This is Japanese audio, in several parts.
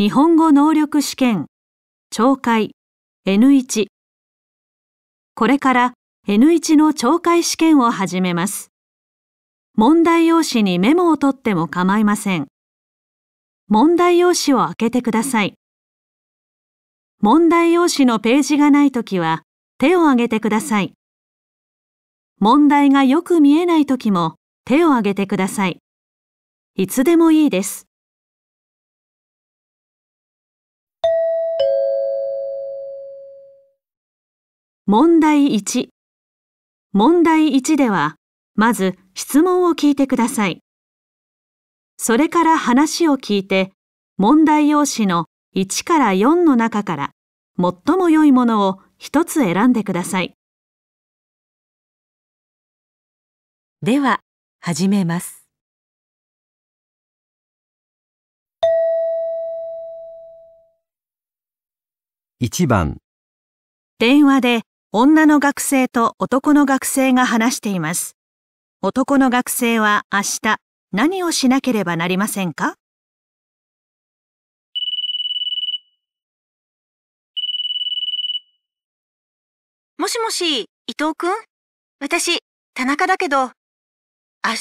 日本語能力試験、懲戒 N1。これから N1 の懲戒試験を始めます。問題用紙にメモを取っても構いません。問題用紙を開けてください。問題用紙のページがないときは手を挙げてください。問題がよく見えないときも手を挙げてください。いつでもいいです。問題1。問題1では、まず質問を聞いてください。それから話を聞いて、問題用紙の1から4の中から、最も良いものを1つ選んでください。では、始めます。1番電話で女の学生と男の学生が話しています。男の学生は明日何をしなければなりませんかもしもし、伊藤くん私、田中だけど、明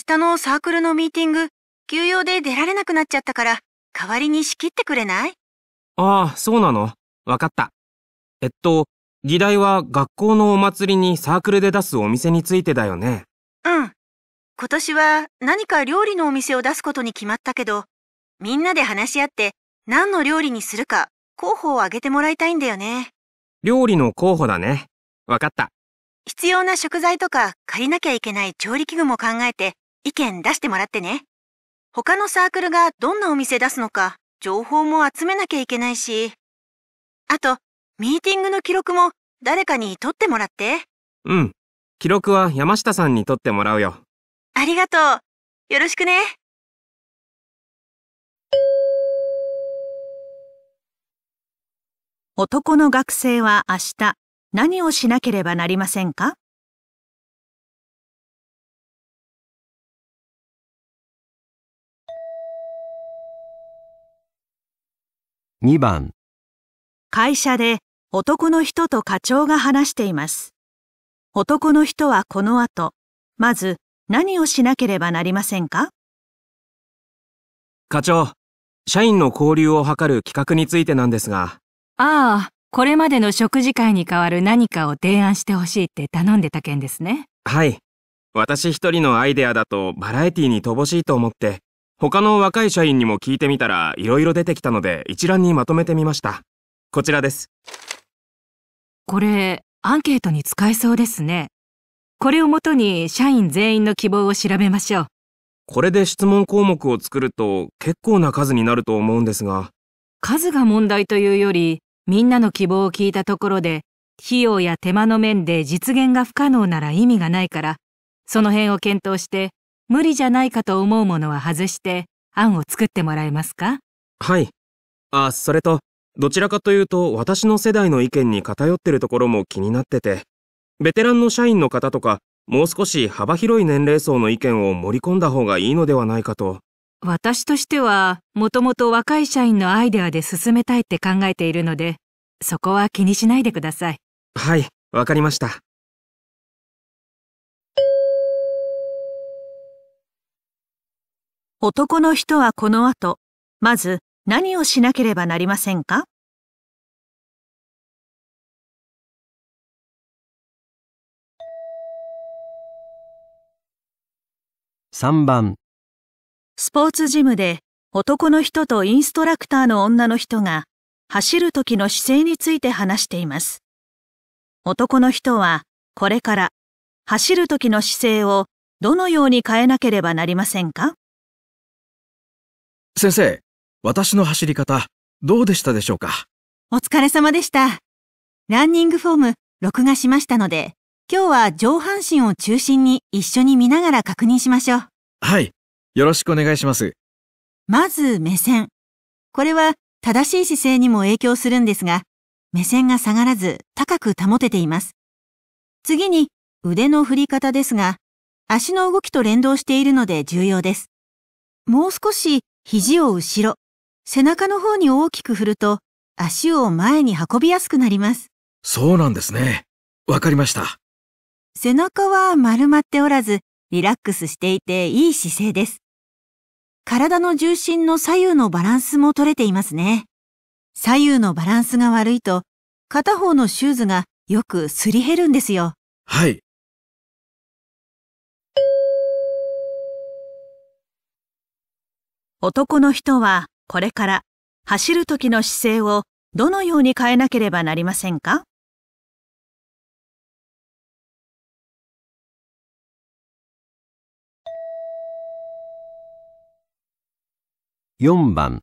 日のサークルのミーティング、休養で出られなくなっちゃったから、代わりに仕切ってくれないああ、そうなの。わかった。えっと、議題は学校のお祭りにサークルで出すお店についてだよね。うん。今年は何か料理のお店を出すことに決まったけど、みんなで話し合って何の料理にするか候補を挙げてもらいたいんだよね。料理の候補だね。わかった。必要な食材とか借りなきゃいけない調理器具も考えて意見出してもらってね。他のサークルがどんなお店出すのか情報も集めなきゃいけないし。あと、ミーティングの記録も誰かに取ってもらって。うん。記録は山下さんに取ってもらうよ。ありがとう。よろしくね。男の学生は明日何をしなければなりませんか2番会社で男の人と課長が話しています。男の人はこの後、まず何をしなければなりませんか課長、社員の交流を図る企画についてなんですが。ああ、これまでの食事会に代わる何かを提案してほしいって頼んでた件ですね。はい。私一人のアイデアだとバラエティに乏しいと思って、他の若い社員にも聞いてみたら色々出てきたので一覧にまとめてみました。こちらです。これ、アンケートに使えそうですね。これをもとに社員全員の希望を調べましょう。これで質問項目を作ると結構な数になると思うんですが。数が問題というより、みんなの希望を聞いたところで、費用や手間の面で実現が不可能なら意味がないから、その辺を検討して、無理じゃないかと思うものは外して、案を作ってもらえますかはい。あ、それと、どちらかというと私の世代の意見に偏ってるところも気になってて、ベテランの社員の方とか、もう少し幅広い年齢層の意見を盛り込んだ方がいいのではないかと。私としては、もともと若い社員のアイデアで進めたいって考えているので、そこは気にしないでください。はい、わかりました。男の人はこの後、まず何をしなければなりませんか3番スポーツジムで男の人とインストラクターの女の人が走る時の姿勢について話しています。男の人はこれから走る時の姿勢をどのように変えなければなりませんか先生、私の走り方、どうでしたでしょうかお疲れ様でした。ランニングフォーム、録画しましたので、今日は上半身を中心に一緒に見ながら確認しましょう。はい。よろしくお願いします。まず、目線。これは正しい姿勢にも影響するんですが、目線が下がらず高く保てています。次に、腕の振り方ですが、足の動きと連動しているので重要です。もう少し肘を後ろ、背中の方に大きく振ると足を前に運びやすくなります。そうなんですね。わかりました。背中は丸まっておらず、リラックスしていていい姿勢です。体の重心の左右のバランスも取れていますね。左右のバランスが悪いと、片方のシューズがよくすり減るんですよ。はい。男の人はこれから走る時の姿勢をどのように変えなければなりませんか4番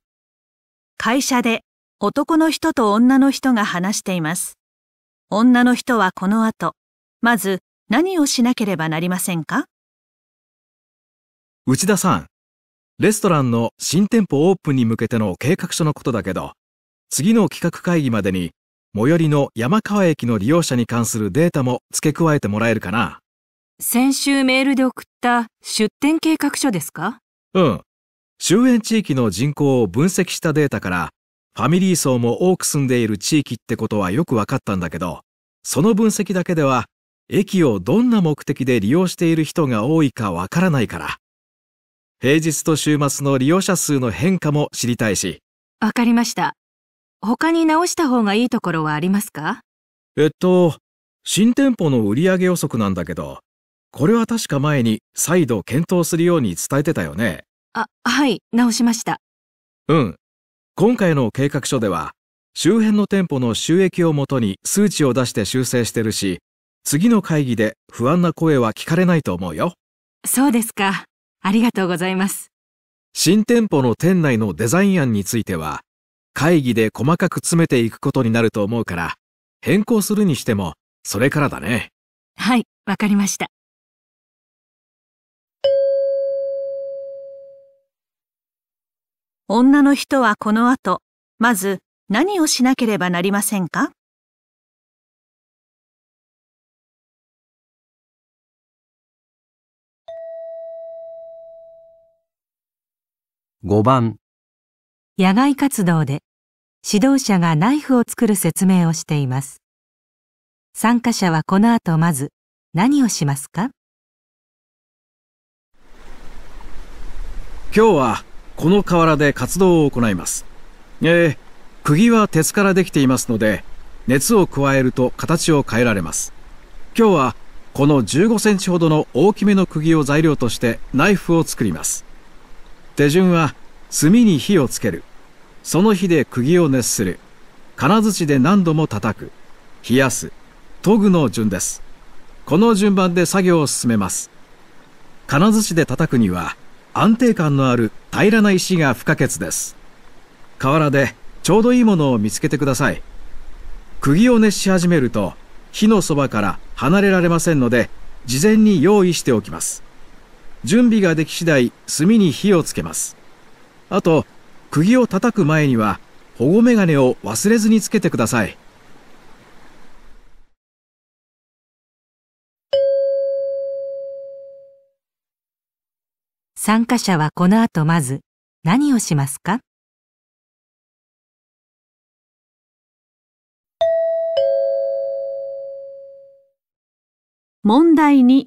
会社で男の人と女の人が話しています。女の人はこの後、まず何をしなければなりませんか内田さん、レストランの新店舗オープンに向けての計画書のことだけど、次の企画会議までに、最寄りの山川駅の利用者に関するデータも付け加えてもらえるかな。先週メールで送った出店計画書ですかうん。周辺地域の人口を分析したデータから、ファミリー層も多く住んでいる地域ってことはよくわかったんだけど、その分析だけでは、駅をどんな目的で利用している人が多いかわからないから、平日と週末の利用者数の変化も知りたいし。わかりました。他に直した方がいいところはありますかえっと、新店舗の売上予測なんだけど、これは確か前に再度検討するように伝えてたよね。あ、はい、直しました。うん。今回の計画書では、周辺の店舗の収益をもとに数値を出して修正してるし、次の会議で不安な声は聞かれないと思うよ。そうですか。ありがとうございます。新店舗の店内のデザイン案については、会議で細かく詰めていくことになると思うから、変更するにしても、それからだね。はい、わかりました。女の人はこの後、まず何をしなければなりませんか5番野外活動で指導者がナイフを作る説明をしています。参加者はこの後まず何をしますか今日はこの河原で活動を行います。えー、釘は鉄からできていますので熱を加えると形を変えられます。今日はこの15センチほどの大きめの釘を材料としてナイフを作ります。手順は炭に火をつけるその火で釘を熱する金槌で何度も叩く冷やす研ぐの順ですこの順番で作業を進めます金槌で叩くには安定感のある平らな石が不可欠です河原でちょうどいいものを見つけてください釘を熱し始めると火のそばから離れられませんので事前に用意しておきます準備ができ次第炭に火をつけます。あと、釘を叩く前には保護メガネを忘れずにつけてください。参加者はこの後まず何をしますか問題2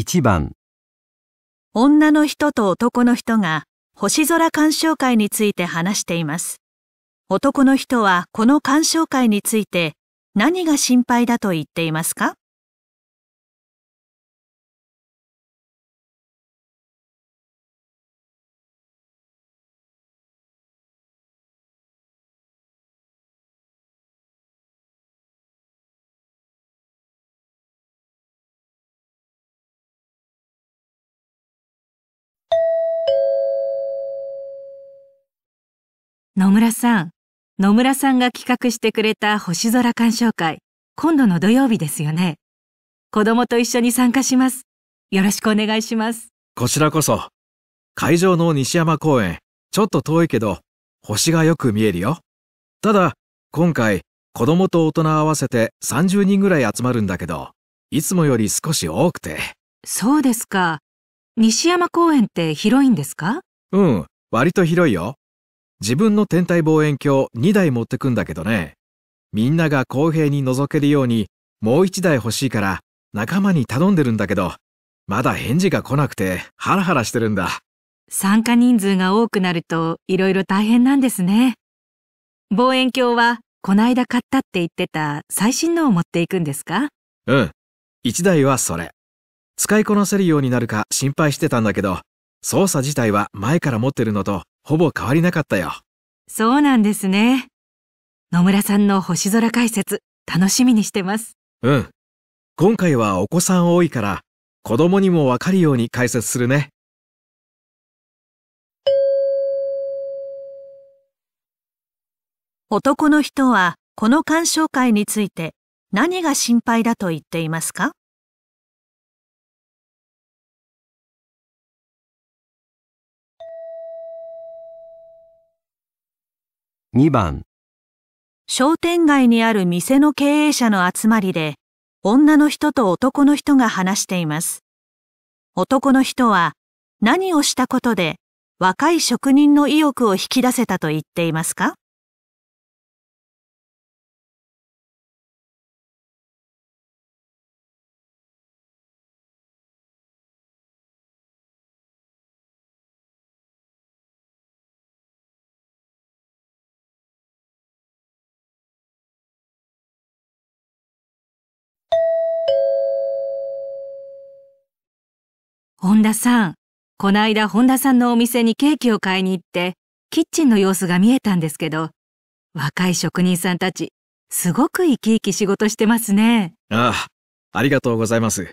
1番女の人と男の人が星空鑑賞会について話しています。男の人はこの鑑賞会について何が心配だと言っていますか野村さん、野村さんが企画してくれた星空鑑賞会、今度の土曜日ですよね。子供と一緒に参加します。よろしくお願いします。こちらこそ、会場の西山公園、ちょっと遠いけど、星がよく見えるよ。ただ、今回、子供と大人合わせて30人ぐらい集まるんだけど、いつもより少し多くて。そうですか。西山公園って広いんですかうん、割と広いよ。自分の天体望遠鏡2台持ってくんだけどね。みんなが公平に覗けるようにもう1台欲しいから仲間に頼んでるんだけど、まだ返事が来なくてハラハラしてるんだ。参加人数が多くなると色々大変なんですね。望遠鏡はこないだ買ったって言ってた最新のを持っていくんですかうん。1台はそれ。使いこなせるようになるか心配してたんだけど、操作自体は前から持ってるのとほぼ変わりなかったよ。そうなんですね。野村さんの星空解説、楽しみにしてます。うん。今回はお子さん多いから、子供にもわかるように解説するね。男の人はこの鑑賞会について何が心配だと言っていますか2番商店街にある店の経営者の集まりで女の人と男の人が話しています。男の人は何をしたことで若い職人の意欲を引き出せたと言っていますか本田さん、こないだ本田さんのお店にケーキを買いに行って、キッチンの様子が見えたんですけど、若い職人さんたち、すごく生き生き仕事してますね。ああ、ありがとうございます。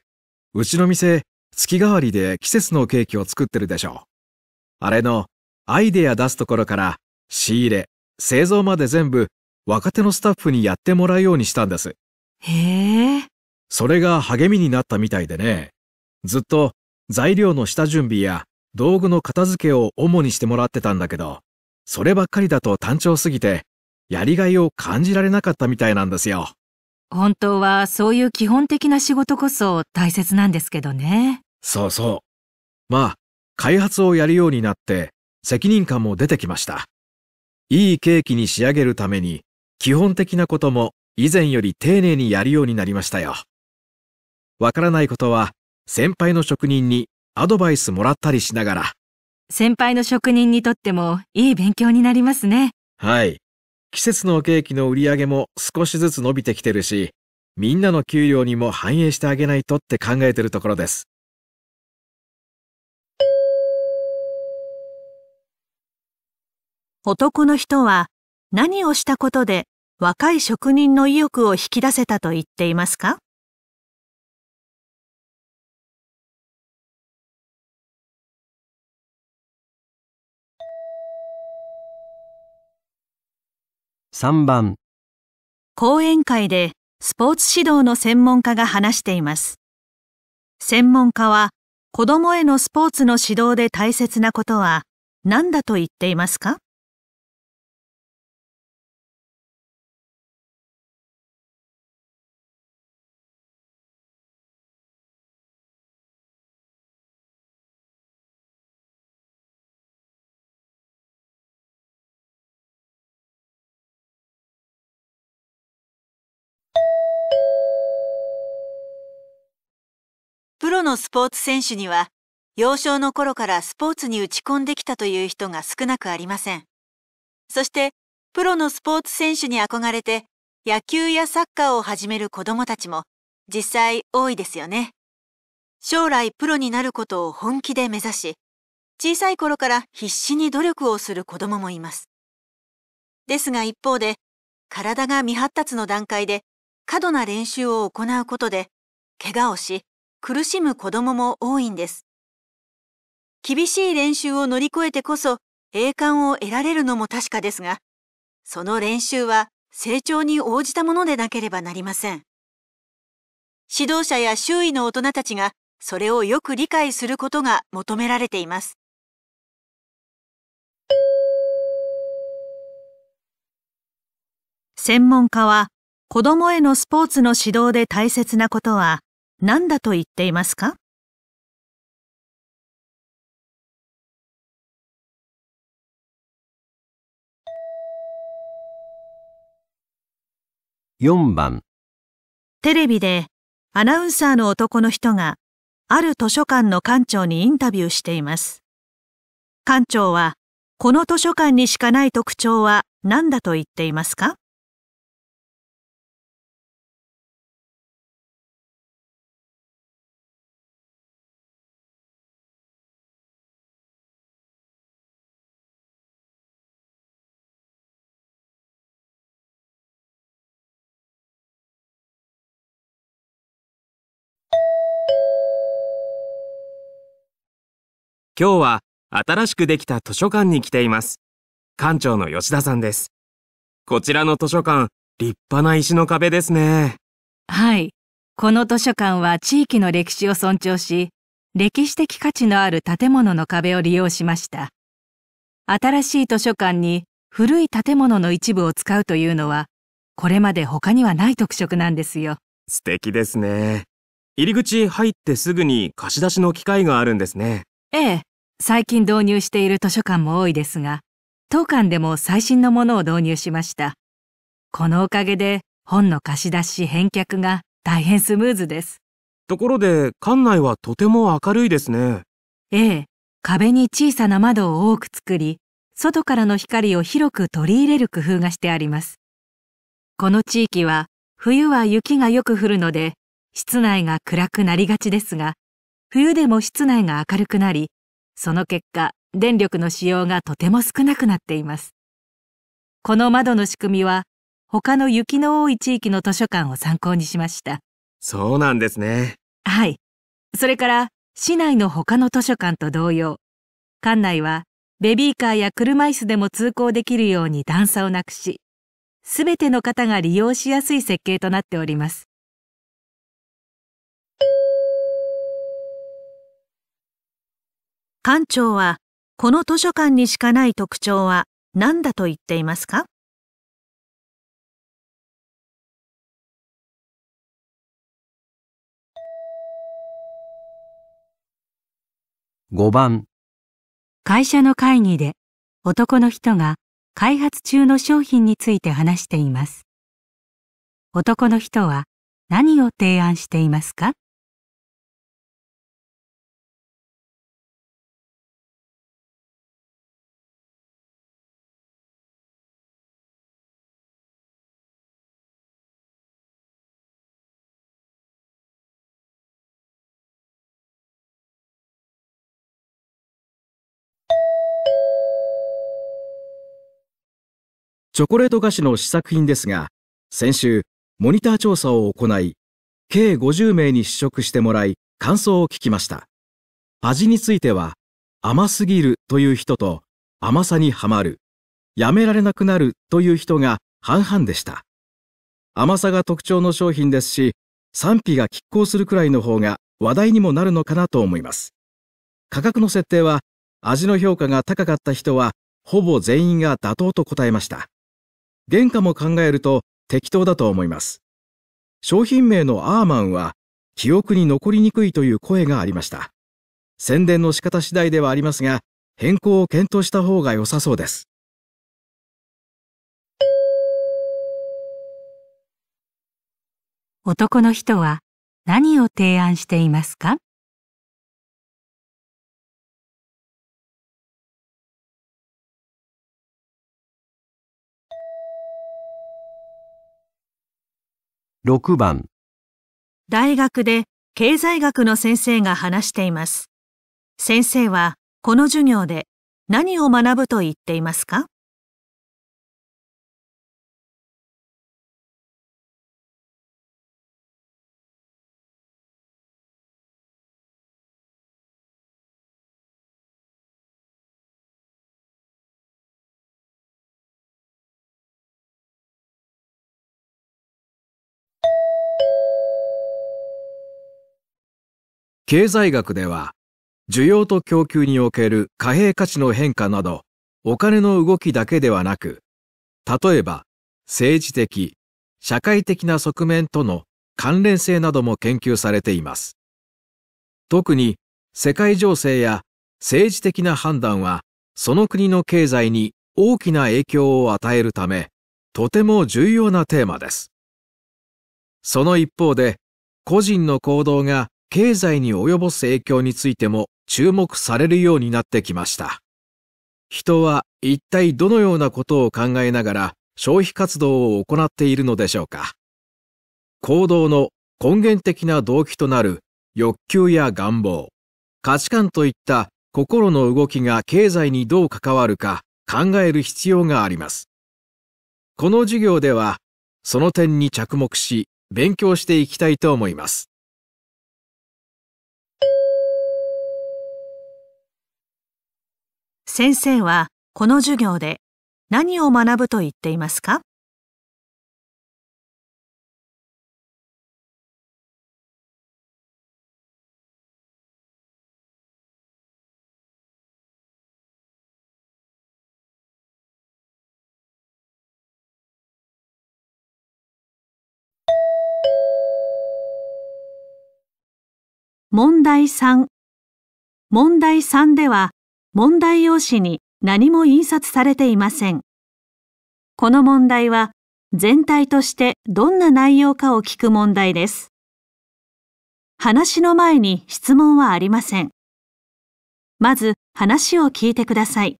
うちの店、月替わりで季節のケーキを作ってるでしょう。あれの、アイデア出すところから、仕入れ、製造まで全部、若手のスタッフにやってもらうようにしたんです。へえ。それが励みになったみたいでね。ずっと材料の下準備や道具の片付けを主にしてもらってたんだけど、そればっかりだと単調すぎて、やりがいを感じられなかったみたいなんですよ。本当はそういう基本的な仕事こそ大切なんですけどね。そうそう。まあ、開発をやるようになって責任感も出てきました。いいケーキに仕上げるために、基本的なことも以前より丁寧にやるようになりましたよ。わからないことは先輩の職人にアドバイスもらったりしながら。先輩の職人にとってもいい勉強になりますね。はい。季節のケーキの売り上げも少しずつ伸びてきてるし、みんなの給料にも反映してあげないとって考えてるところです。男の人は何をしたことで若い職人の意欲を引き出せたと言っていますか3番講演会でスポーツ指導の専門家が話しています。専門家は子供へのスポーツの指導で大切なことは何だと言っていますかのスポーツ選手には幼少の頃からスポーツに打ち込んできたという人が少なくありません。そしてプロのスポーツ選手に憧れて野球やサッカーを始める子どもたちも実際多いですよね。将来プロになることを本気で目指し、小さい頃から必死に努力をする子供もいます。ですが一方で、体が未発達の段階で過度な練習を行うことで、怪我をし、苦しむ子供も多いんです。厳しい練習を乗り越えてこそ栄冠を得られるのも確かですが、その練習は成長に応じたものでなければなりません。指導者や周囲の大人たちがそれをよく理解することが求められています。専門家は子供へのスポーツの指導で大切なことは何だと言っていますか4番テレビでアナウンサーの男の人がある図書館の館長にインタビューしています。館長はこの図書館にしかない特徴は何だと言っていますか今日は新しくできた図書館に来ています。館長の吉田さんです。こちらの図書館、立派な石の壁ですね。はい。この図書館は地域の歴史を尊重し、歴史的価値のある建物の壁を利用しました。新しい図書館に古い建物の一部を使うというのは、これまで他にはない特色なんですよ。素敵ですね。入り口入ってすぐに貸し出しの機会があるんですね。ええ。最近導入している図書館も多いですが、当館でも最新のものを導入しました。このおかげで本の貸し出し返却が大変スムーズです。ところで館内はとても明るいですね。ええ、壁に小さな窓を多く作り、外からの光を広く取り入れる工夫がしてあります。この地域は冬は雪がよく降るので、室内が暗くなりがちですが、冬でも室内が明るくなり、その結果、電力の使用がとても少なくなっています。この窓の仕組みは、他の雪の多い地域の図書館を参考にしました。そうなんですね。はい。それから、市内の他の図書館と同様、館内はベビーカーや車椅子でも通行できるように段差をなくし、すべての方が利用しやすい設計となっております。館長は、この図書館にしかない特徴は何だと言っていますか5番会社の会議で男の人が開発中の商品について話しています男の人は何を提案していますかチョコレート菓子の試作品ですが、先週、モニター調査を行い、計50名に試食してもらい、感想を聞きました。味については、甘すぎるという人と、甘さにはまる、やめられなくなるという人が半々でした。甘さが特徴の商品ですし、賛否が拮抗するくらいの方が話題にもなるのかなと思います。価格の設定は、味の評価が高かった人は、ほぼ全員が妥当と答えました。原価も考えると適当だと思います。商品名のアーマンは記憶に残りにくいという声がありました。宣伝の仕方次第ではありますが、変更を検討した方が良さそうです。男の人は何を提案していますか6番大学で経済学の先生が話しています。先生はこの授業で何を学ぶと言っていますか経済学では、需要と供給における貨幣価値の変化など、お金の動きだけではなく、例えば、政治的、社会的な側面との関連性なども研究されています。特に、世界情勢や政治的な判断は、その国の経済に大きな影響を与えるため、とても重要なテーマです。その一方で、個人の行動が経済に及ぼす影響についても注目されるようになってきました。人は一体どのようなことを考えながら消費活動を行っているのでしょうか。行動の根源的な動機となる欲求や願望、価値観といった心の動きが経済にどう関わるか考える必要があります。この授業ではその点に着目し勉強していきたいと思います。先生はこの授業で何を学ぶと言っていますか問題3問題3では問題用紙に何も印刷されていません。この問題は全体としてどんな内容かを聞く問題です。話の前に質問はありません。まず話を聞いてください。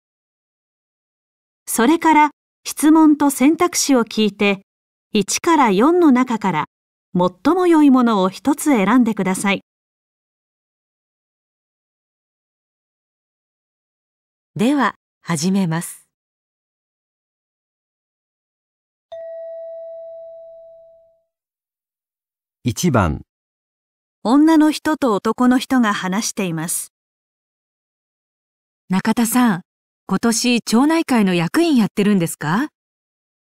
それから質問と選択肢を聞いて1から4の中から最も良いものを1つ選んでください。では始めます1番女の人と男の人が話しています中田さん今年町内会の役員やってるんですか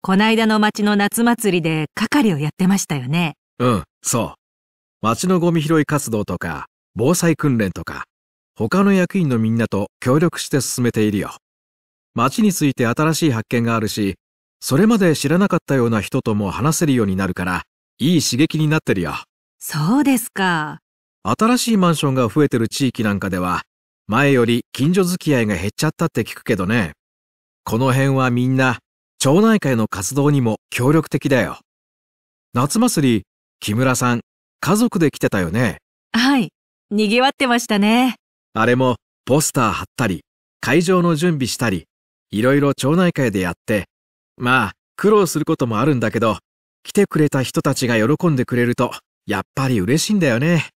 こないだの町の夏祭りで係をやってましたよねうんそう町のゴミ拾い活動とか防災訓練とか他の役員のみんなと協力して進めているよ。街について新しい発見があるし、それまで知らなかったような人とも話せるようになるから、いい刺激になってるよ。そうですか。新しいマンションが増えてる地域なんかでは、前より近所付き合いが減っちゃったって聞くけどね。この辺はみんな、町内会の活動にも協力的だよ。夏祭り、木村さん、家族で来てたよね。はい、賑わってましたね。あれもポスター貼ったり、会場の準備したり、いろいろ町内会でやって、まあ、苦労することもあるんだけど、来てくれた人たちが喜んでくれると、やっぱり嬉しいんだよね。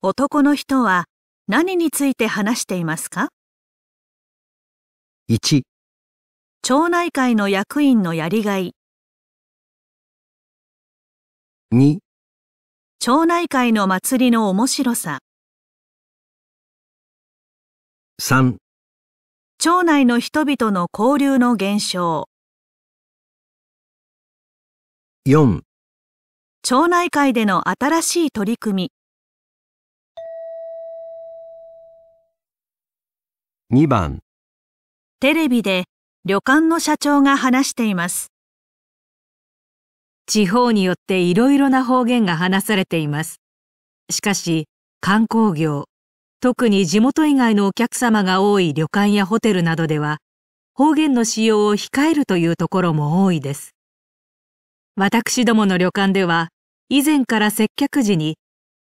男の人は何について話していますか ?1 町内会の役員のやりがい2町内会の祭りの面白さ3町内の人々の交流の減少4町内会での新しい取り組み2番テレビで旅館の社長が話しています地方によっていろいろな方言が話されています。しかし、観光業、特に地元以外のお客様が多い旅館やホテルなどでは、方言の使用を控えるというところも多いです。私どもの旅館では、以前から接客時に、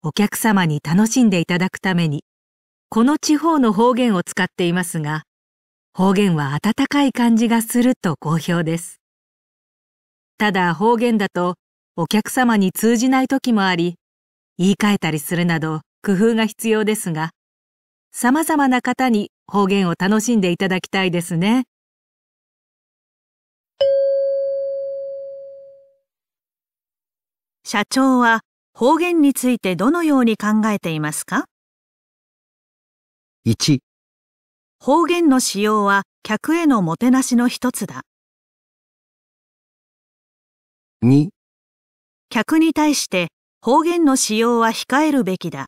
お客様に楽しんでいただくために、この地方の方言を使っていますが、方言は温かい感じがすると好評です。ただ方言だとお客様に通じない時もあり、言い換えたりするなど工夫が必要ですが、様々な方に方言を楽しんでいただきたいですね。社長は方言についてどのように考えていますか ?1 方言の使用は客へのもてなしの一つだ。2客に対して方言の使用は控えるべきだ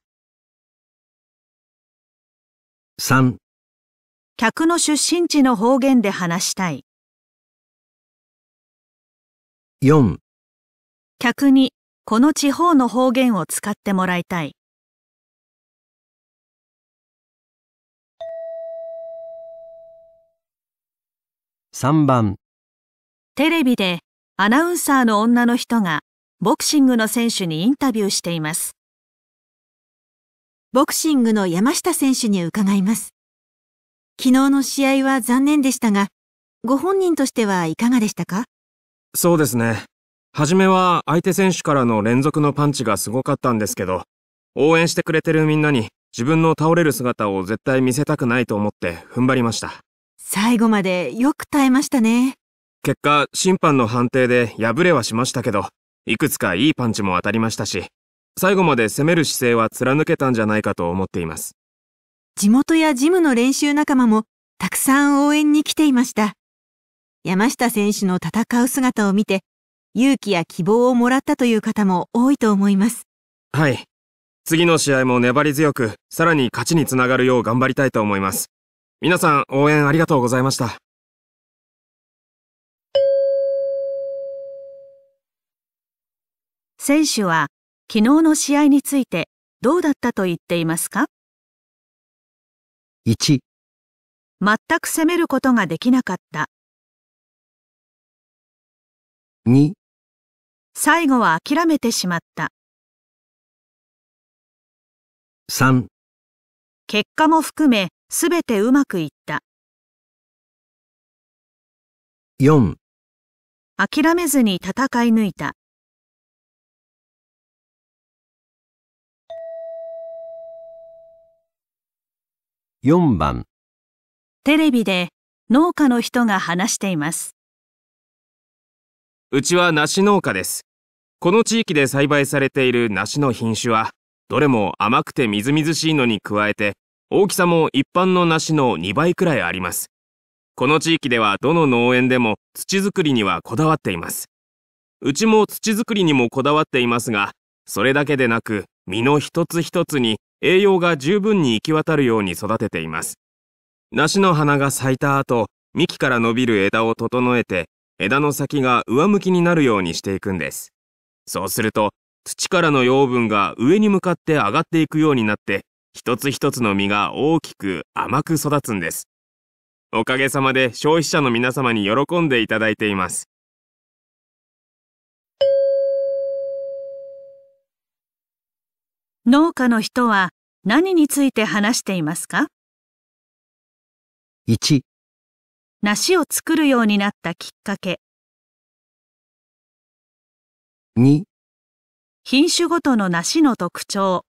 3客の出身地の方言で話したい4客にこの地方の方言を使ってもらいたい3番テレビでアナウンサーの女の人がボクシングの選手にインタビューしています。ボクシングの山下選手に伺います。昨日の試合は残念でしたが、ご本人としてはいかがでしたかそうですね。はじめは相手選手からの連続のパンチがすごかったんですけど、応援してくれてるみんなに自分の倒れる姿を絶対見せたくないと思って踏ん張りました。最後までよく耐えましたね。結果、審判の判定で敗れはしましたけど、いくつかいいパンチも当たりましたし、最後まで攻める姿勢は貫けたんじゃないかと思っています。地元やジムの練習仲間もたくさん応援に来ていました。山下選手の戦う姿を見て、勇気や希望をもらったという方も多いと思います。はい。次の試合も粘り強く、さらに勝ちにつながるよう頑張りたいと思います。皆さん応援ありがとうございました。選手は昨日の試合についてどうだったと言っていますか ?1 全く攻めることができなかった。2最後は諦めてしまった。3結果も含めすべてうまくいった。4諦めずに戦い抜いた。4番テレビで農家の人が話していますうちは梨農家ですこの地域で栽培されている梨の品種はどれも甘くてみずみずしいのに加えて大きさも一般の梨の2倍くらいありますこの地域ではどの農園でも土作りにはこだわっていますうちも土作りにもこだわっていますがそれだけでなく実の一つ一つに栄養が十分に行き渡るように育てています。梨の花が咲いた後、幹から伸びる枝を整えて、枝の先が上向きになるようにしていくんです。そうすると、土からの養分が上に向かって上がっていくようになって、一つ一つの実が大きく甘く育つんです。おかげさまで消費者の皆様に喜んでいただいています。農家の人は何について話していますか ?1 梨を作るようになったきっかけ2品種ごとの梨の特徴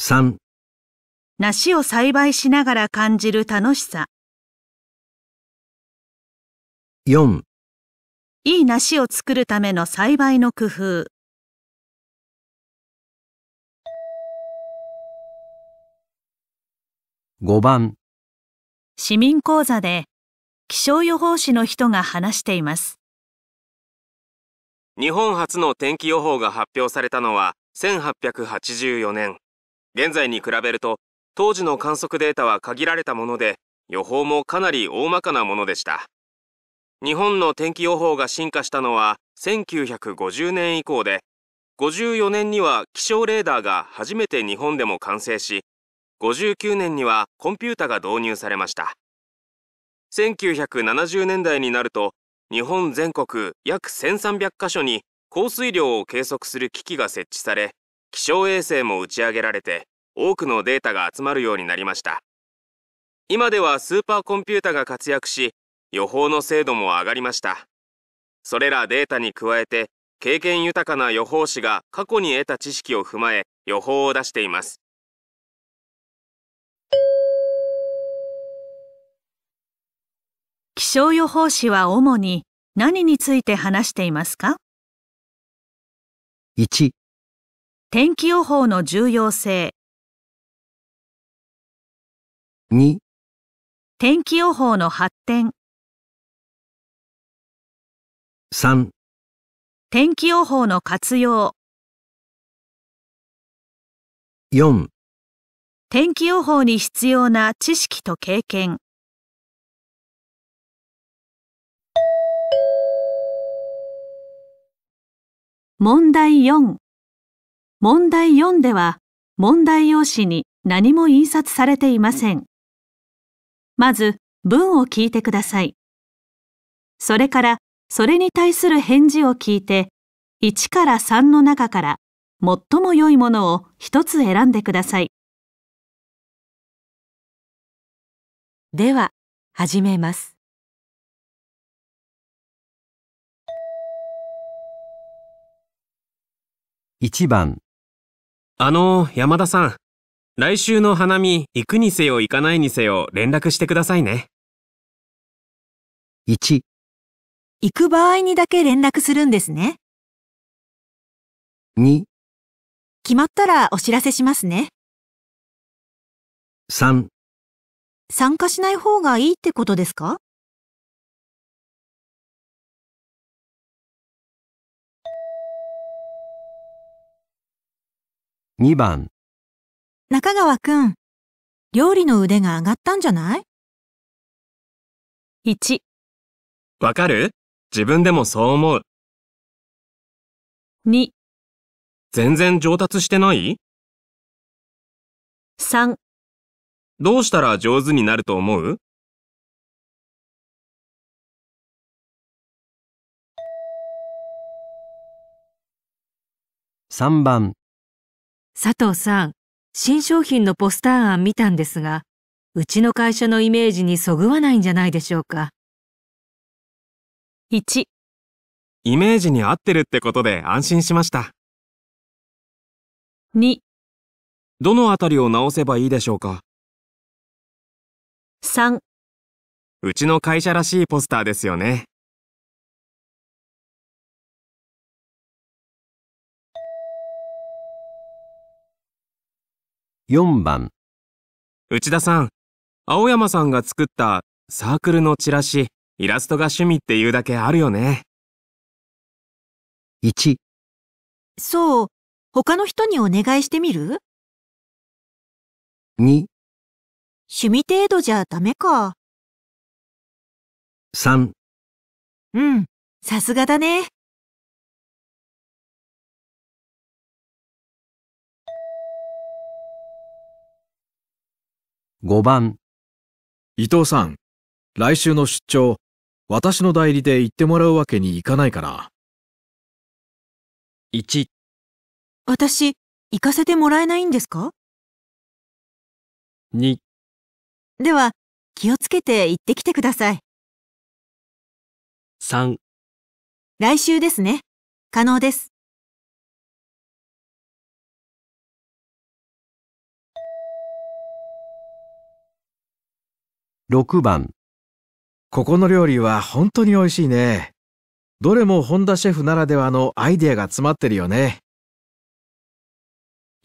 3梨を栽培しながら感じる楽しさ4いい梨を作るための栽培の工夫5番市民講座で気象予報士の人が話しています日本初の天気予報が発表されたのは1884年現在に比べると当時の観測データは限られたもので予報もかなり大まかなものでした日本の天気予報が進化したのは1950年以降で54年には気象レーダーが初めて日本でも完成し59年にはコンピュータが導入されました。1970年代になると、日本全国約1300カ所に降水量を計測する機器が設置され、気象衛星も打ち上げられて、多くのデータが集まるようになりました。今ではスーパーコンピュータが活躍し、予報の精度も上がりました。それらデータに加えて、経験豊かな予報士が過去に得た知識を踏まえ、予報を出しています。気象予報士は主に何について話していますか ?1 天気予報の重要性2天気予報の発展3天気予報の活用4天気予報に必要な知識と経験問題4問題4では問題用紙に何も印刷されていませんまず文を聞いてくださいそれからそれに対する返事を聞いて1から3の中から最も良いものを1つ選んでくださいでは始めます1番あの山田さん来週の花見行くにせよ行かないにせよ連絡してくださいね 1, 行く場合にだけ連絡するんですね2決まったらお知らせしますね3参加しない方がいいってことですか2番中川くん、料理の腕が上がったんじゃない ?1、わかる自分でもそう思う。2、全然上達してない ?3、どうしたら上手になると思う3番佐藤さん、新商品のポスター案見たんですが、うちの会社のイメージにそぐわないんじゃないでしょうか。1、イメージに合ってるってことで安心しました。2、どのあたりを直せばいいでしょうか3うちの会社らしいポスターですよね。4番内田さん、青山さんが作ったサークルのチラシ、イラストが趣味っていうだけあるよね。1そう、他の人にお願いしてみる ?2 趣味程度じゃダメか。三。うん、さすがだね。5番伊藤さん、来週の出張、私の代理で行ってもらうわけにいかないから。1私、行かせてもらえないんですか ?2 では、気をつけて行ってきてください。3来週ですね。可能です。6番ここの料理は本当に美味しいね。どれも本田シェフならではのアイデアが詰まってるよね。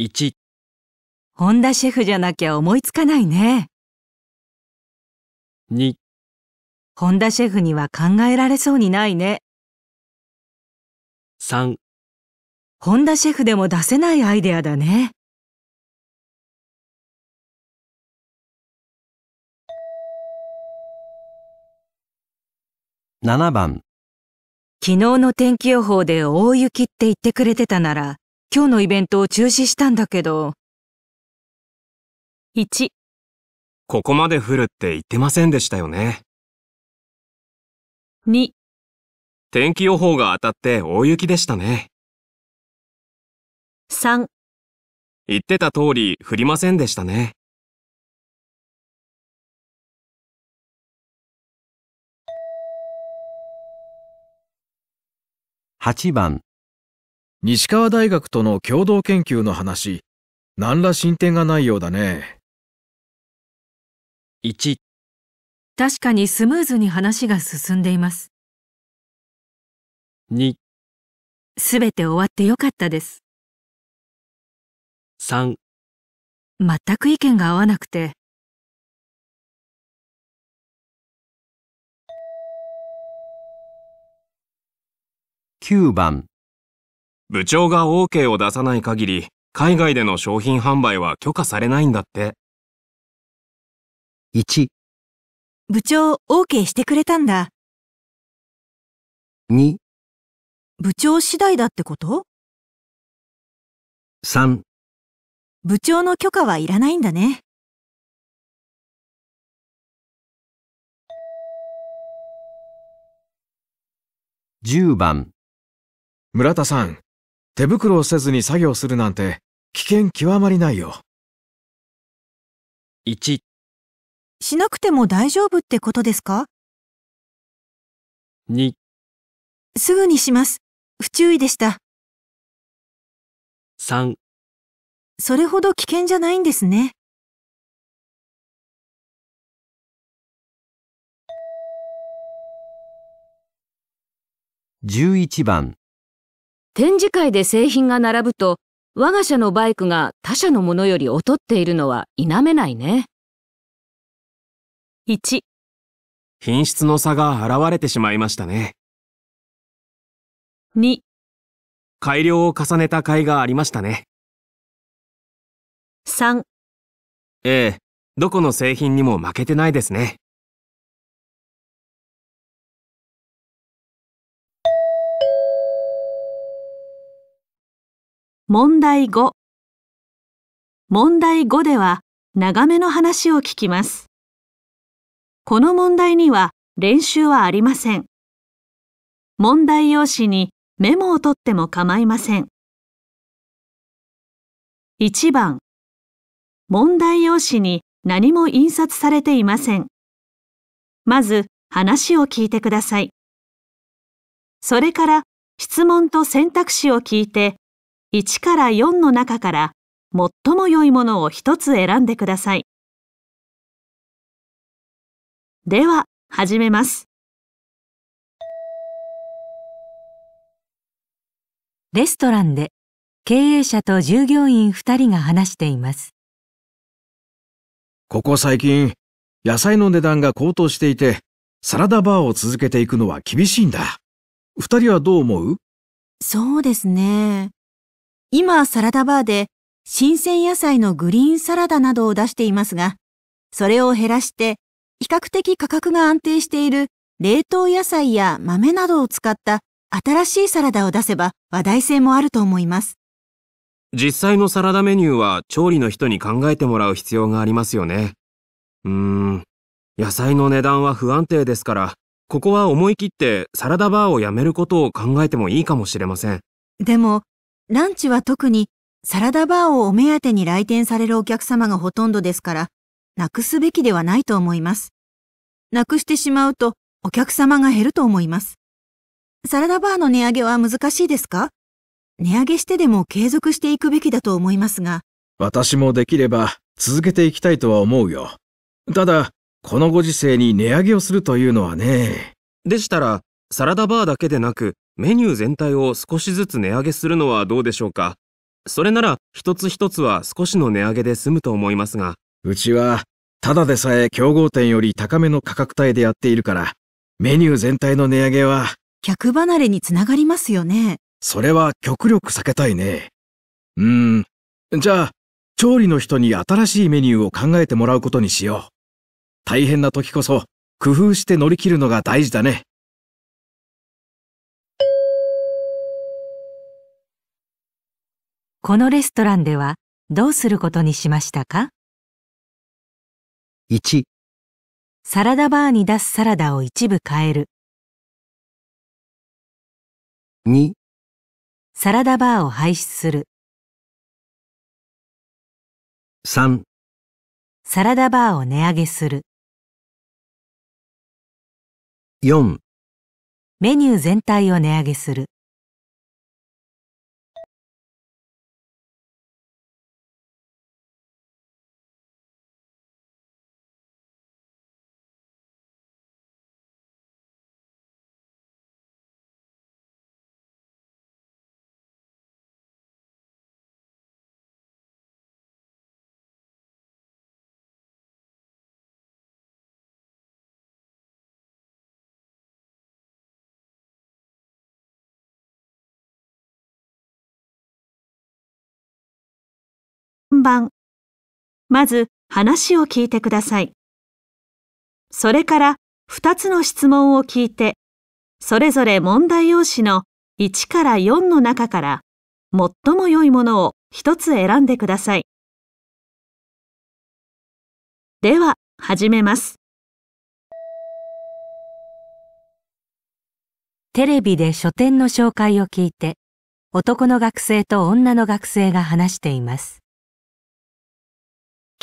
1本田シェフじゃなきゃ思いつかないね。2本田シェフには考えられそうにないね。3本田シェフでも出せないアイデアだね。7番昨日の天気予報で大雪って言ってくれてたなら今日のイベントを中止したんだけど1ここまで降るって言ってませんでしたよね。2天気予報が当たって大雪でしたね。3言ってた通り降りませんでしたね。8番西川大学との共同研究の話、何ら進展がないようだね。1確かにスムーズに話が進んでいます2すべて終わってよかったです3全く意見が合わなくて9番部長が OK を出さない限り海外での商品販売は許可されないんだって1部長 OK してくれたんだ。2部長次第だってこと3部長の許可はいらないんだね。10番村田さん、手袋をせずに作業するなんて危険極まりないよ。1しなくても大丈夫ってことですか ?2 すぐにします。不注意でした。3それほど危険じゃないんですね。11番展示会で製品が並ぶと我が社のバイクが他社のものより劣っているのは否めないね。1品質の差が現れてしまいましたね。2改良を重ねた甲斐がありましたね。3ええ、どこの製品にも負けてないですね。問題5問題5では長めの話を聞きます。この問題には練習はありません。問題用紙にメモを取っても構いません。1番問題用紙に何も印刷されていません。まず話を聞いてください。それから質問と選択肢を聞いて1から4の中から最も良いものを1つ選んでください。では、始めます。レストランで経営者と従業員2人が話しています。ここ最近、野菜の値段が高騰していて、サラダバーを続けていくのは厳しいんだ。二人はどう思うそうですね。今、サラダバーで新鮮野菜のグリーンサラダなどを出していますが、それを減らして比較的価格が安定している冷凍野菜や豆などを使った新しいサラダを出せば話題性もあると思います。実際のサラダメニューは調理の人に考えてもらう必要がありますよね。うーん、野菜の値段は不安定ですから、ここは思い切ってサラダバーをやめることを考えてもいいかもしれません。でも、ランチは特にサラダバーをお目当てに来店されるお客様がほとんどですから、なくすべきではないと思います。なくしてしまうとお客様が減ると思います。サラダバーの値上げは難しいですか値上げしてでも継続していくべきだと思いますが。私もできれば続けていきたいとは思うよ。ただ、このご時世に値上げをするというのはね。でしたら、サラダバーだけでなく、メニュー全体を少しずつ値上げするのはどうでしょうか。それなら、一つ一つは少しの値上げで済むと思いますが。うちは、ただでさえ競合店より高めの価格帯でやっているから、メニュー全体の値上げは。客離れにつながりますよね。それは極力避けたいね。うーん。じゃあ、調理の人に新しいメニューを考えてもらうことにしよう。大変な時こそ、工夫して乗り切るのが大事だね。このレストランではどうすることにしましたか1サラダバーに出すサラダを一部変える2サラダバーを廃止する3サラダバーを値上げする4メニュー全体を値上げする3番。まず話を聞いてください。それから2つの質問を聞いて、それぞれ問題用紙の1から4の中から最も良いものを1つ選んでください。では、始めます。テレビで書店の紹介を聞いて、男の学生と女の学生が話しています。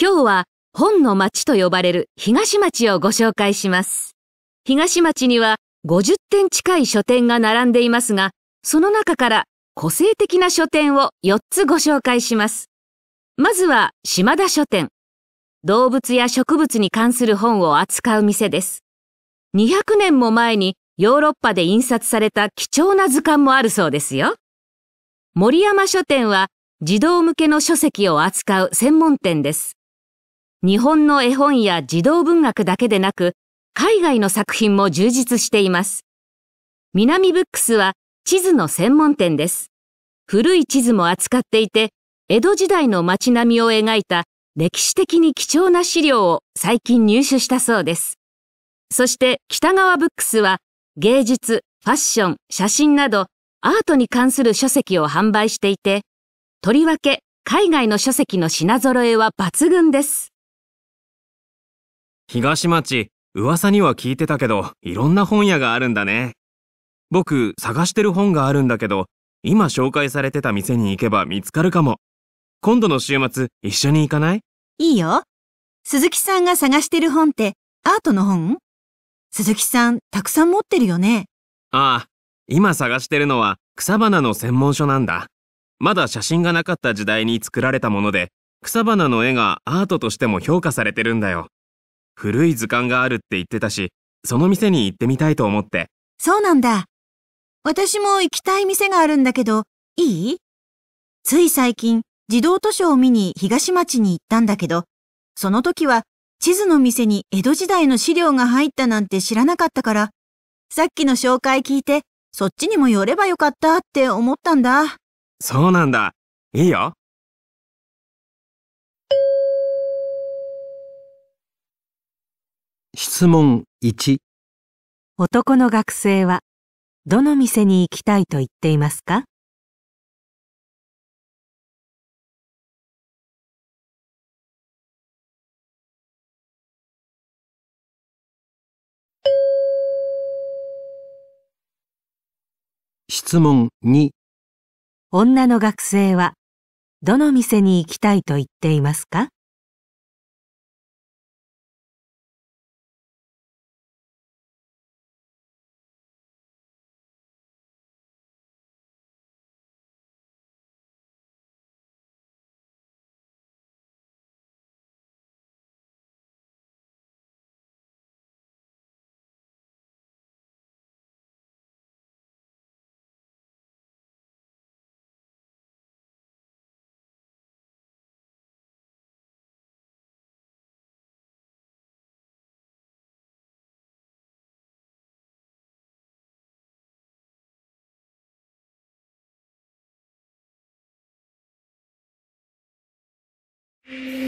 今日は本の町と呼ばれる東町をご紹介します。東町には50点近い書店が並んでいますが、その中から個性的な書店を4つご紹介します。まずは島田書店。動物や植物に関する本を扱う店です。200年も前にヨーロッパで印刷された貴重な図鑑もあるそうですよ。森山書店は児童向けの書籍を扱う専門店です。日本の絵本や児童文学だけでなく、海外の作品も充実しています。南ブックスは地図の専門店です。古い地図も扱っていて、江戸時代の街並みを描いた歴史的に貴重な資料を最近入手したそうです。そして北川ブックスは芸術、ファッション、写真などアートに関する書籍を販売していて、とりわけ海外の書籍の品揃えは抜群です。東町、噂には聞いてたけど、いろんな本屋があるんだね。僕、探してる本があるんだけど、今紹介されてた店に行けば見つかるかも。今度の週末、一緒に行かないいいよ。鈴木さんが探してる本ってアートの本鈴木さん、たくさん持ってるよね。ああ、今探してるのは草花の専門書なんだ。まだ写真がなかった時代に作られたもので、草花の絵がアートとしても評価されてるんだよ。古い図鑑があるって言ってたし、その店に行ってみたいと思って。そうなんだ。私も行きたい店があるんだけど、いいつい最近、自動図書を見に東町に行ったんだけど、その時は地図の店に江戸時代の資料が入ったなんて知らなかったから、さっきの紹介聞いて、そっちにも寄ればよかったって思ったんだ。そうなんだ。いいよ。質問1男の学生はどの店に行きたいと言っていますか質問2女の学生はどの店に行きたいと言っていますか you